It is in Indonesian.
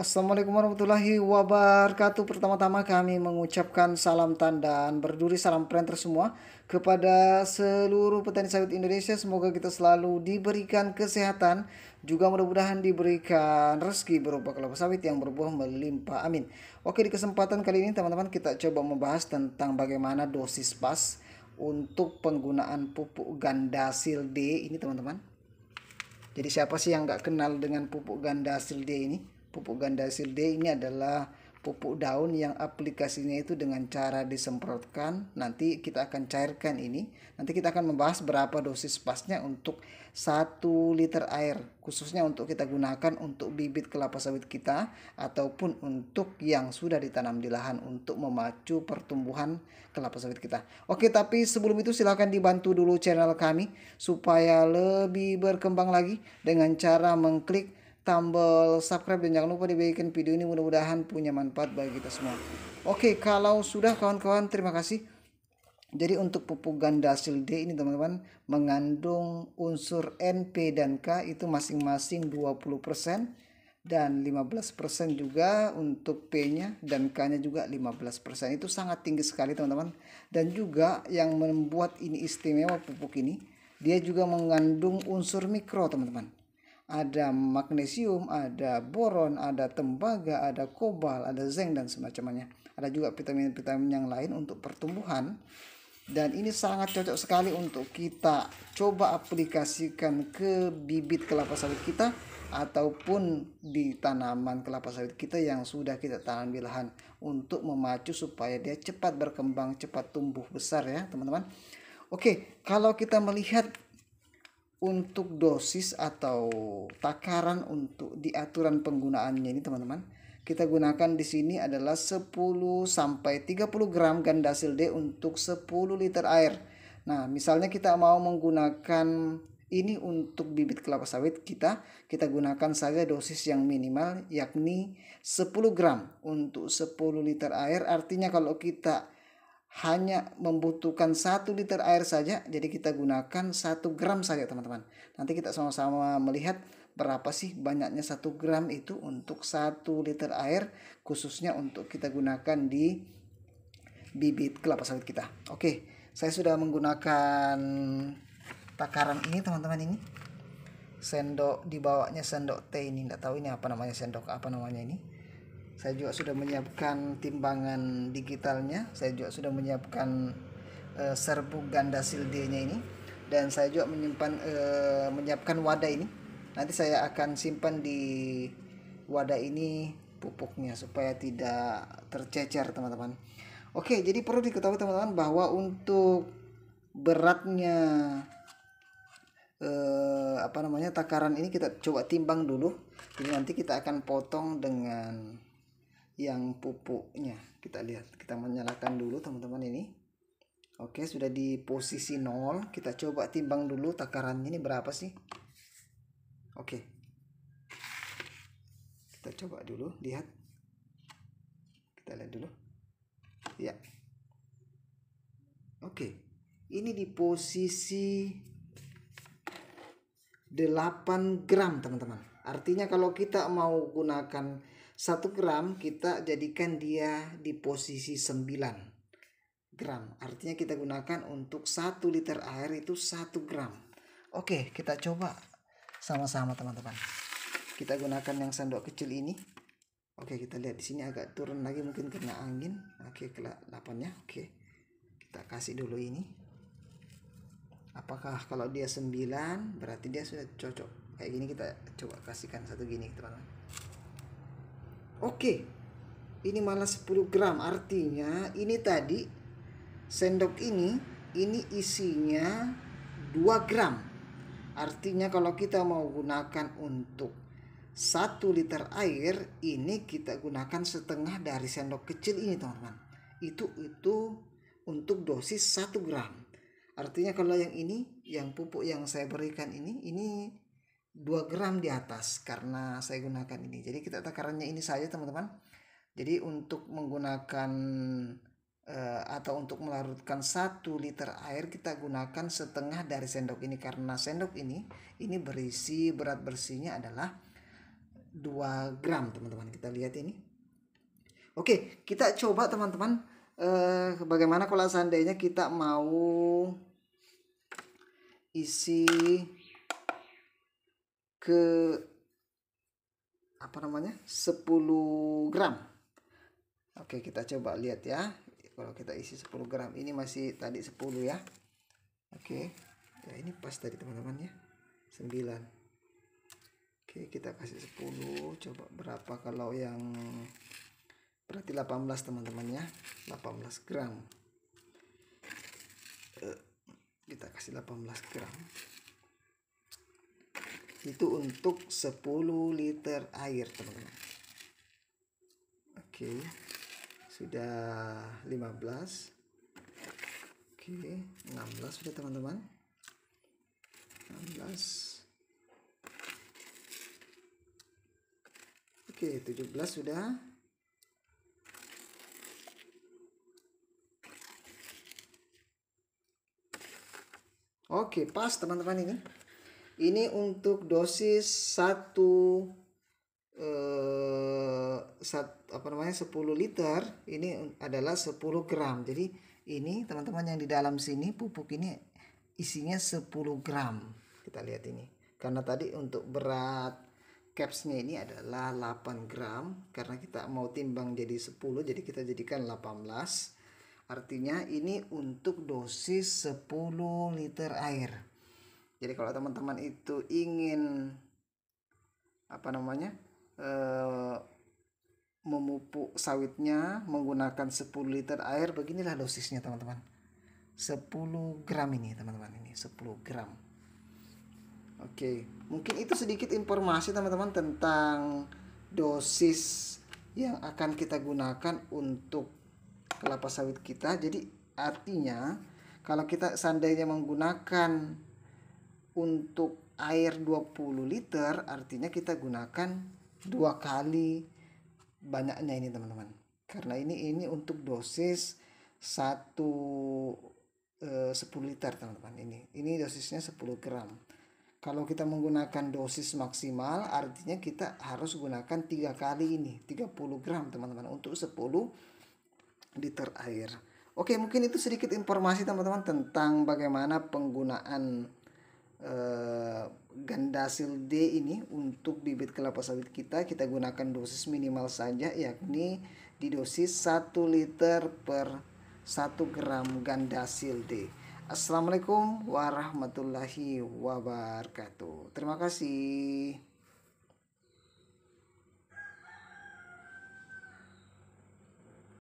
Assalamualaikum warahmatullahi wabarakatuh. Pertama-tama kami mengucapkan salam tandaan berduri salam printer semua kepada seluruh petani sawit Indonesia. Semoga kita selalu diberikan kesehatan, juga mudah-mudahan diberikan rezeki berupa kelapa sawit yang berbuah melimpah. Amin. Oke, di kesempatan kali ini teman-teman kita coba membahas tentang bagaimana dosis pas untuk penggunaan pupuk gandasil D ini teman-teman. Jadi siapa sih yang gak kenal dengan pupuk gandasil D ini? Pupuk gandasil D ini adalah pupuk daun yang aplikasinya itu dengan cara disemprotkan. Nanti kita akan cairkan ini. Nanti kita akan membahas berapa dosis pasnya untuk 1 liter air khususnya untuk kita gunakan untuk bibit kelapa sawit kita ataupun untuk yang sudah ditanam di lahan untuk memacu pertumbuhan kelapa sawit kita. Oke, tapi sebelum itu silahkan dibantu dulu channel kami supaya lebih berkembang lagi dengan cara mengklik tombol subscribe dan jangan lupa dibagikan video ini mudah-mudahan punya manfaat bagi kita semua. Oke, kalau sudah kawan-kawan terima kasih. Jadi untuk pupuk gandasil D ini teman-teman mengandung unsur N, P dan K itu masing-masing 20% dan 15% juga untuk P-nya dan K-nya juga 15%. Itu sangat tinggi sekali teman-teman. Dan juga yang membuat ini istimewa pupuk ini dia juga mengandung unsur mikro teman-teman ada magnesium, ada boron, ada tembaga, ada kobal, ada zinc dan semacamnya. Ada juga vitamin-vitamin yang lain untuk pertumbuhan. Dan ini sangat cocok sekali untuk kita coba aplikasikan ke bibit kelapa sawit kita ataupun di tanaman kelapa sawit kita yang sudah kita tanam di lahan untuk memacu supaya dia cepat berkembang, cepat tumbuh besar ya, teman-teman. Oke, kalau kita melihat untuk dosis atau takaran untuk diaturan penggunaannya ini teman-teman kita gunakan di sini adalah 10 sampai 30 gram gandasil D untuk 10 liter air. Nah, misalnya kita mau menggunakan ini untuk bibit kelapa sawit kita, kita gunakan saja dosis yang minimal yakni 10 gram untuk 10 liter air. Artinya kalau kita hanya membutuhkan satu liter air saja jadi kita gunakan satu gram saja teman-teman nanti kita sama-sama melihat berapa sih banyaknya satu gram itu untuk satu liter air khususnya untuk kita gunakan di bibit kelapa sawit kita oke saya sudah menggunakan takaran ini teman-teman ini sendok di bawahnya sendok teh ini tidak tahu ini apa namanya sendok apa namanya ini saya juga sudah menyiapkan timbangan digitalnya saya juga sudah menyiapkan uh, eh, serbuk ganda sildinya ini dan saya juga menyimpan uh, menyiapkan wadah ini nanti saya akan simpan di wadah ini pupuknya supaya tidak tercecer teman-teman oke jadi perlu diketahui teman-teman bahwa untuk beratnya eh, apa namanya takaran ini kita coba timbang dulu jadi nanti kita akan potong dengan yang pupuknya kita lihat kita menyalakan dulu teman-teman ini Oke sudah di posisi nol kita coba timbang dulu takarannya ini berapa sih Oke kita coba dulu lihat kita lihat dulu ya Oke ini di posisi 8 gram teman-teman artinya kalau kita mau gunakan 1 gram kita jadikan dia di posisi 9 gram. Artinya kita gunakan untuk 1 liter air itu 1 gram. Oke, kita coba sama-sama teman-teman. Kita gunakan yang sendok kecil ini. Oke, kita lihat di sini agak turun lagi mungkin kena angin. Oke, kelapannya. Oke. Kita kasih dulu ini. Apakah kalau dia 9 berarti dia sudah cocok. Kayak gini kita coba kasihkan satu gini teman-teman. Oke, ini malah 10 gram. Artinya ini tadi sendok ini, ini isinya 2 gram. Artinya kalau kita mau gunakan untuk 1 liter air, ini kita gunakan setengah dari sendok kecil ini teman-teman. Itu itu untuk dosis 1 gram. Artinya kalau yang ini, yang pupuk yang saya berikan ini, ini 2 gram di atas karena saya gunakan ini. Jadi kita takarannya ini saja teman-teman. Jadi untuk menggunakan uh, atau untuk melarutkan 1 liter air kita gunakan setengah dari sendok ini karena sendok ini ini berisi berat bersihnya adalah 2 gram teman-teman. Kita lihat ini. Oke, kita coba teman-teman uh, bagaimana kalau seandainya kita mau isi ke apa namanya 10 gram oke kita coba lihat ya kalau kita isi 10 gram ini masih tadi 10 ya oke ya ini pas tadi teman-teman ya 9 oke kita kasih 10 coba berapa kalau yang berarti 18 teman-teman ya 18 gram eh, kita kasih 18 gram itu untuk 10 liter air teman-teman oke sudah 15 oke 16 sudah teman-teman 16 oke 17 sudah Oke, pas teman-teman ini. Ini untuk dosis 1 eh sat, apa namanya 10 liter ini adalah 10 gram. Jadi ini teman-teman yang di dalam sini pupuk ini isinya 10 gram. Kita lihat ini. Karena tadi untuk berat capsnya ini adalah 8 gram karena kita mau timbang jadi 10 jadi kita jadikan 18 artinya ini untuk dosis 10 liter air jadi kalau teman-teman itu ingin apa namanya eh, memupuk sawitnya menggunakan 10 liter air beginilah dosisnya teman-teman 10 gram ini teman-teman ini 10 gram oke mungkin itu sedikit informasi teman-teman tentang dosis yang akan kita gunakan untuk kelapa sawit kita jadi artinya kalau kita seandainya menggunakan untuk air 20 liter artinya kita gunakan dua kali banyaknya ini teman-teman karena ini ini untuk dosis 1 eh, 10 liter teman-teman ini ini dosisnya 10 gram kalau kita menggunakan dosis maksimal artinya kita harus gunakan tiga kali ini 30 gram teman-teman untuk 10 liter air Oke mungkin itu sedikit informasi teman-teman tentang bagaimana penggunaan Eh, Gandasil ganda D ini untuk bibit kelapa sawit kita kita gunakan dosis minimal saja yakni di dosis 1 liter per 1 gram Gandasil D. Assalamualaikum warahmatullahi wabarakatuh. Terima kasih.